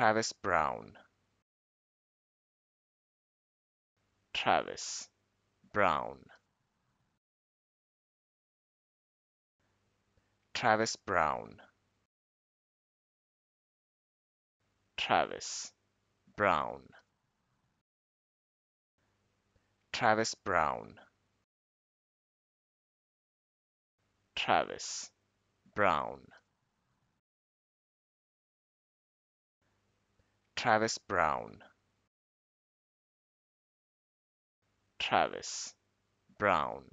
Travis Brown. Travis Brown. Travis Brown. Travis Brown. Travis Brown. Travis Brown. Travis Brown. Travis Brown.